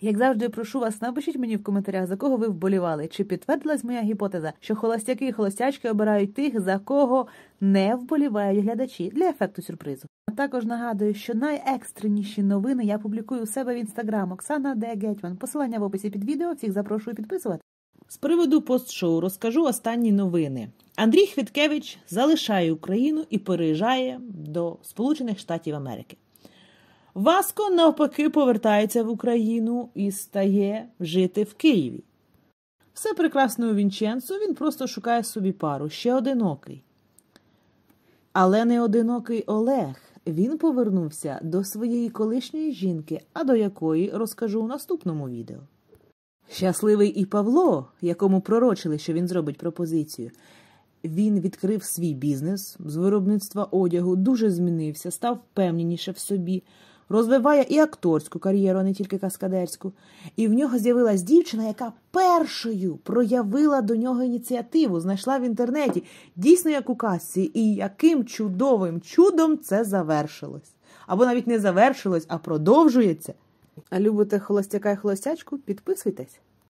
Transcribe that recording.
Як завжди, прошу вас, напишіть мені в коментарях, за кого ви вболівали. Чи підтвердилась моя гіпотеза, що холостяки і холостячки обирають тих, за кого не вболівають глядачі для ефекту сюрпризу? А також нагадую, що найекстреніші новини я публікую у себе в інстаграм Оксана Де Гетьман. Посилання в описі під відео. Всіх запрошую підписувати. З приводу постшоу розкажу останні новини. Андрій Хвіткевич залишає Україну і переїжджає до Сполучених Штатів Америки. Васко навпаки повертається в Україну і стає жити в Києві. Все прекрасно у Вінченцо, він просто шукає собі пару, ще одинокий. Але не одинокий Олег. Він повернувся до своєї колишньої жінки, а до якої розкажу у наступному відео. Щасливий і Павло, якому пророчили, що він зробить пропозицію, він відкрив свій бізнес з виробництва одягу, дуже змінився, став впевненіше в собі розвиває і акторську кар'єру, а не тільки каскадерську. І в нього з'явилась дівчина, яка першою проявила до нього ініціативу, знайшла в інтернеті дійсно як у касці, і яким чудовим чудом це завершилось. Або навіть не завершилось, а продовжується. А любите холостяка і холостячку? Підписуйтесь.